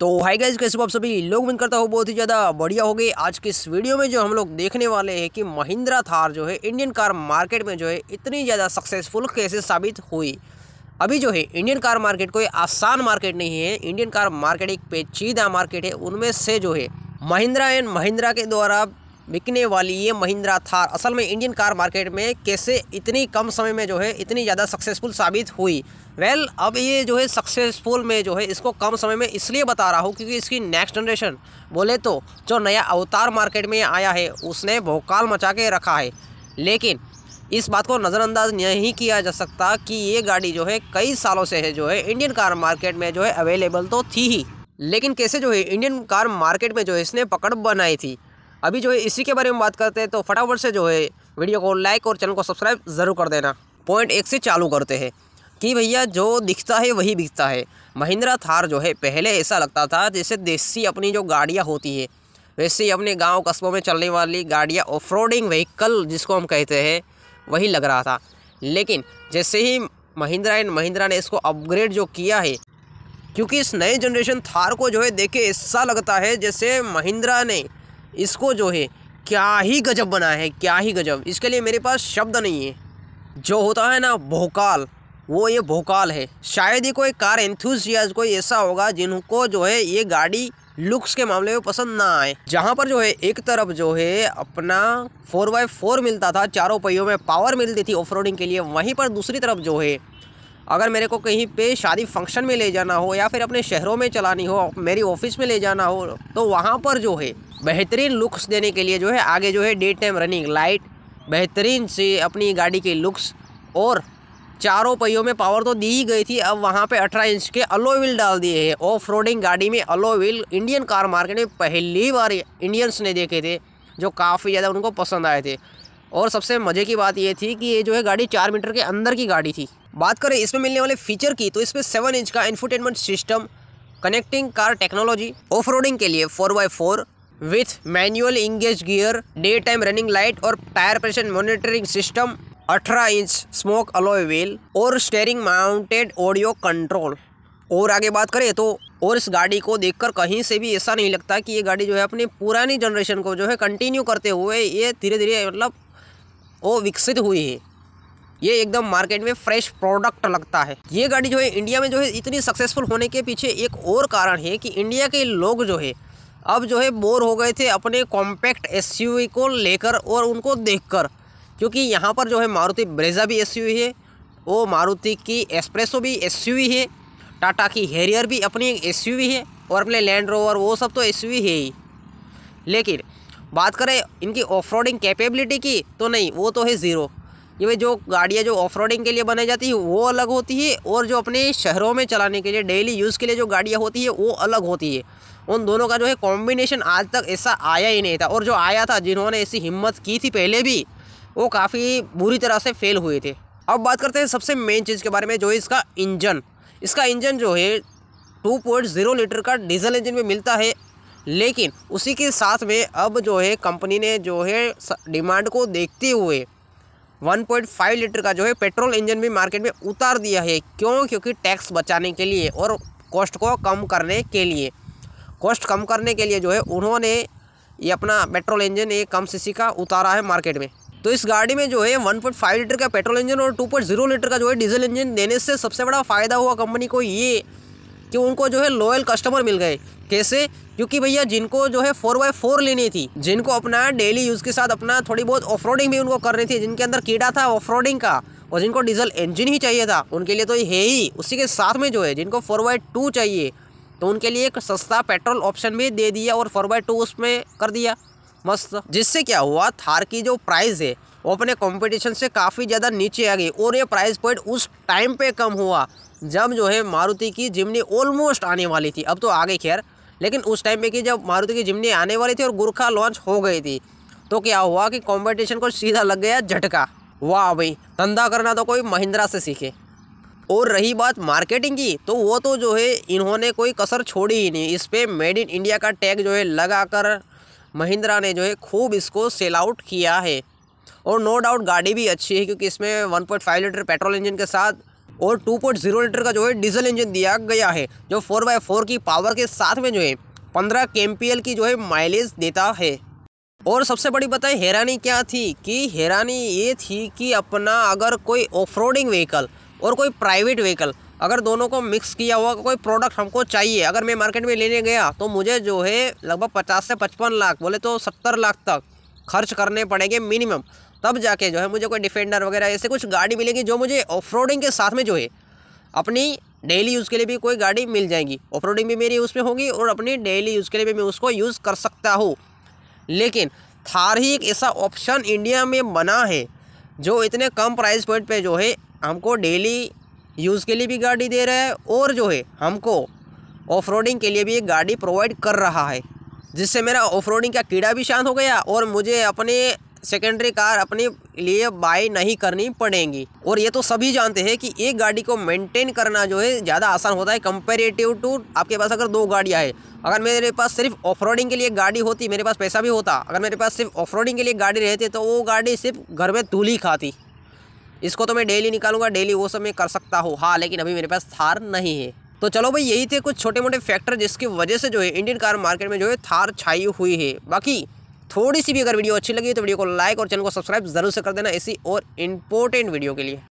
तो hi guys कैसे आप सभी लोग मिन करता हूँ बहुत ही ज़्यादा बढ़िया हो गई आज की इस वीडियो में जो हम लोग देखने वाले हैं कि महिंद्रा थार जो है इंडियन कार मार्केट में जो है इतनी ज़्यादा सक्सेसफुल कैसे साबित हुई अभी जो है इंडियन कार मार्केट कोई आसान मार्केट नहीं है इंडियन कार मार्केट एक पेचीदा मार्केट है उनमें से जो है महिंद्रा एंड महिंद्रा के द्वारा बिकने वाली ये महिंद्रा थार असल में इंडियन कार मार्केट में कैसे इतनी कम समय में जो है इतनी ज़्यादा सक्सेसफुल साबित हुई वेल well, अब ये जो है सक्सेसफुल में जो है इसको कम समय में इसलिए बता रहा हूँ क्योंकि इसकी नेक्स्ट जनरेशन बोले तो जो नया अवतार मार्केट में आया है उसने भोकाल मचा के रखा है लेकिन इस बात को नज़रअंदाज नहीं किया जा सकता कि ये गाड़ी जो है कई सालों से है जो है इंडियन कार मार्केट में जो है अवेलेबल तो थी ही लेकिन कैसे जो है इंडियन कार मार्केट में जो है इसने पकड़ बनाई थी अभी जो है इसी के बारे में बात करते हैं तो फटाफट से जो है वीडियो को लाइक और चैनल को सब्सक्राइब ज़रूर कर देना पॉइंट एक से चालू करते हैं कि भैया जो दिखता है वही बिकता है महिंद्रा थार जो है पहले ऐसा लगता था जैसे देसी अपनी जो गाड़ियाँ होती है वैसे ही अपने गाँव कस्बों में चलने वाली गाड़ियाँ ऑफ व्हीकल जिसको हम कहते हैं वही लग रहा था लेकिन जैसे ही महिंद्रा एंड महिंद्रा ने इसको अपग्रेड जो किया है क्योंकि इस नए जनरेशन थार को जो है देखे ऐसा लगता है जैसे महिंद्रा ने इसको जो है क्या ही गजब बना है क्या ही गजब इसके लिए मेरे पास शब्द नहीं है जो होता है ना भोकाल वो ये भोकाल है शायद ही कोई कार एंथ्यूजियाज कोई ऐसा होगा जिनको जो है ये गाड़ी लुक्स के मामले में पसंद ना आए जहाँ पर जो है एक तरफ जो है अपना फोर बाई फोर मिलता था चारों पहियों में पावर मिलती थी ऑफ के लिए वहीं पर दूसरी तरफ जो है अगर मेरे को कहीं पे शादी फंक्शन में ले जाना हो या फिर अपने शहरों में चलानी हो मेरी ऑफिस में ले जाना हो तो वहाँ पर जो है बेहतरीन लुक्स देने के लिए जो है आगे जो है डे टाइम रनिंग लाइट बेहतरीन से अपनी गाड़ी के लुक्स और चारों पहियों में पावर तो दी ही गई थी अब वहाँ पे 18 इंच के अलो व्हील डाल दिए हैं ऑफ रोडिंग गाड़ी में alloy wheel Indian car market में पहली बार इंडियंस ने देखे थे जो काफ़ी ज़्यादा उनको पसंद आए थे और सबसे मज़े की बात ये थी कि ये जो है गाड़ी चार मीटर के अंदर की गाड़ी थी बात करें इसमें मिलने वाले फीचर की तो इसमें सेवन इंच का infotainment system connecting car technology of के लिए four by four with manual engage gear day time running light और tyre pressure monitoring system 18 inch smoke alloy wheel और स्टेयरिंग माउंटेड ऑडियो कंट्रोल और आगे बात करें तो और इस गाड़ी को देखकर कहीं से भी ऐसा नहीं लगता कि ये गाड़ी जो है अपनी पुरानी जनरेशन को जो है कंटिन्यू करते हुए ये धीरे धीरे मतलब वो विकसित हुई है ये एकदम मार्केट में फ्रेश प्रोडक्ट लगता है ये गाड़ी जो है इंडिया में जो है इतनी सक्सेसफुल होने के पीछे एक और कारण है कि इंडिया के लोग जो है अब जो है बोर हो गए थे अपने कॉम्पैक्ट एस को लेकर और उनको देखकर क्योंकि यहाँ पर जो है मारुति ब्रेजा भी एस है वो मारुति की एक्सप्रेसो भी एस है टाटा की हेरियर भी अपनी एस है और अपने लैंड रोवर वो सब तो एस है ही लेकिन बात करें इनकी ऑफ कैपेबिलिटी की तो नहीं वो तो है ज़ीरो ये जो गाड़ियाँ जो ऑफ के लिए बनाई जाती है वो अलग होती है और जो अपने शहरों में चलाने के लिए डेली यूज़ के लिए जो गाड़ियाँ होती है वो अलग होती है उन दोनों का जो है कॉम्बिनेशन आज तक ऐसा आया ही नहीं था और जो आया था जिन्होंने ऐसी हिम्मत की थी पहले भी वो काफ़ी बुरी तरह से फेल हुए थे अब बात करते हैं सबसे मेन चीज़ के बारे में जो है इसका इंजन इसका इंजन जो है टू पॉइंट ज़ीरो लीटर का डीजल इंजन में मिलता है लेकिन उसी के साथ में अब जो है कंपनी ने जो है डिमांड को देखते हुए 1.5 लीटर का जो है पेट्रोल इंजन भी मार्केट में उतार दिया है क्यों क्योंकि टैक्स बचाने के लिए और कॉस्ट को कम करने के लिए कॉस्ट कम करने के लिए जो है उन्होंने ये अपना पेट्रोल इंजन एक कम सीसी का उतारा है मार्केट में तो इस गाड़ी में जो है 1.5 लीटर का पेट्रोल इंजन और 2.0 लीटर का जो है डीजल इंजन देने से सबसे बड़ा फ़ायदा हुआ कंपनी को ये कि उनको जो है लॉयल कस्टमर मिल गए कैसे क्योंकि भैया जिनको जो है फोर बाई फोर लेनी थी जिनको अपना डेली यूज़ के साथ अपना थोड़ी बहुत ऑफ भी उनको करनी थी जिनके अंदर कीड़ा था ऑफ का और जिनको डीजल इंजन ही चाहिए था उनके लिए तो ये है ही उसी के साथ में जो है जिनको फोर बाई टू चाहिए तो उनके लिए एक सस्ता पेट्रोल ऑप्शन भी दे दिया और फोर बाई टू उसमें कर दिया मस्त जिससे क्या हुआ थार की जो प्राइस है वो अपने कंपटीशन से काफ़ी ज़्यादा नीचे आ गई और ये प्राइस पॉइंट उस टाइम पे कम हुआ जब जो है मारुति की जिमनी ऑलमोस्ट आने वाली थी अब तो आ गई खैर लेकिन उस टाइम पे कि जब मारुति की जिमनी आने वाली थी और गुरखा लॉन्च हो गई थी तो क्या हुआ कि कॉम्पिटिशन को सीधा लग गया झटका वाह भाई धंधा करना तो कोई महिंद्रा से सीखे और रही बात मार्केटिंग की तो वो तो जो है इन्होंने कोई कसर छोड़ी ही नहीं इस पर मेड इन इंडिया का टैग जो है लगाकर महिंद्रा ने जो है खूब इसको सेल आउट किया है और नो डाउट गाड़ी भी अच्छी है क्योंकि इसमें 1.5 लीटर पेट्रोल इंजन के साथ और 2.0 लीटर का जो है डीजल इंजन दिया गया है जो फोर बाई फोर की पावर के साथ में जो है पंद्रह के की जो है माइलेज देता है और सबसे बड़ी बताएं हैरानी क्या थी कि हैरानी ये थी कि अपना अगर कोई ऑफ व्हीकल और कोई प्राइवेट व्हीकल अगर दोनों को मिक्स किया हुआ कोई प्रोडक्ट हमको चाहिए अगर मैं मार्केट में लेने गया तो मुझे जो है लगभग पचास से पचपन लाख बोले तो सत्तर लाख तक खर्च करने पड़ेंगे मिनिमम तब जाके जो है मुझे कोई डिफेंडर वगैरह ऐसे कुछ गाड़ी मिलेगी जो मुझे ऑफ के साथ में जो है अपनी डेली यूज़ के लिए भी कोई गाड़ी मिल जाएगी ऑफ भी मेरी उसमें होगी और अपनी डेली यूज़ के लिए भी मैं उसको यूज़ कर सकता हूँ लेकिन थार ही एक ऐसा ऑप्शन इंडिया में बना है जो इतने कम प्राइस पॉइंट पे जो है हमको डेली यूज़ के लिए भी गाड़ी दे रहा है और जो है हमको ऑफ के लिए भी एक गाड़ी प्रोवाइड कर रहा है जिससे मेरा ऑफ का कीड़ा भी शांत हो गया और मुझे अपने सेकेंडरी कार अपने लिए बाय नहीं करनी पड़ेंगी और ये तो सभी जानते हैं कि एक गाड़ी को मेंटेन करना जो है ज़्यादा आसान होता है कंपेरेटिव टू आपके पास अगर दो गाड़ियाँ हैं अगर मेरे पास सिर्फ ऑफ के लिए गाड़ी होती मेरे पास पैसा भी होता अगर मेरे पास सिर्फ ऑफ के लिए गाड़ी रहती तो वो गाड़ी सिर्फ घर में धूल ही खाती इसको तो मैं डेली निकालूंगा डेली वो सब मैं कर सकता हूँ हाँ लेकिन अभी मेरे पास थार नहीं है तो चलो भाई यही थे कुछ छोटे मोटे फैक्टर जिसकी वजह से जो है इंडियन कार मार्केट में जो है थार छाई हुई है बाकी थोड़ी सी भी अगर वीडियो अच्छी लगी तो वीडियो को लाइक और चैनल को सब्सक्राइब जरूर से कर देना ऐसी और इम्पोर्टेंट वीडियो के लिए